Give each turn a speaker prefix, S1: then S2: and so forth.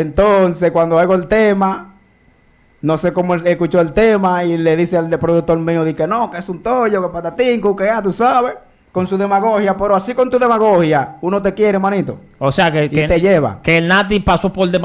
S1: Entonces, cuando hago el tema, no sé cómo escuchó el tema y le dice al de productor mío, dice que no, que es un tollo, que patatín, que ya tú sabes, con su demagogia, pero así con tu demagogia, uno te quiere, manito.
S2: O sea, que, que te lleva. Que el Nati pasó por demagogia.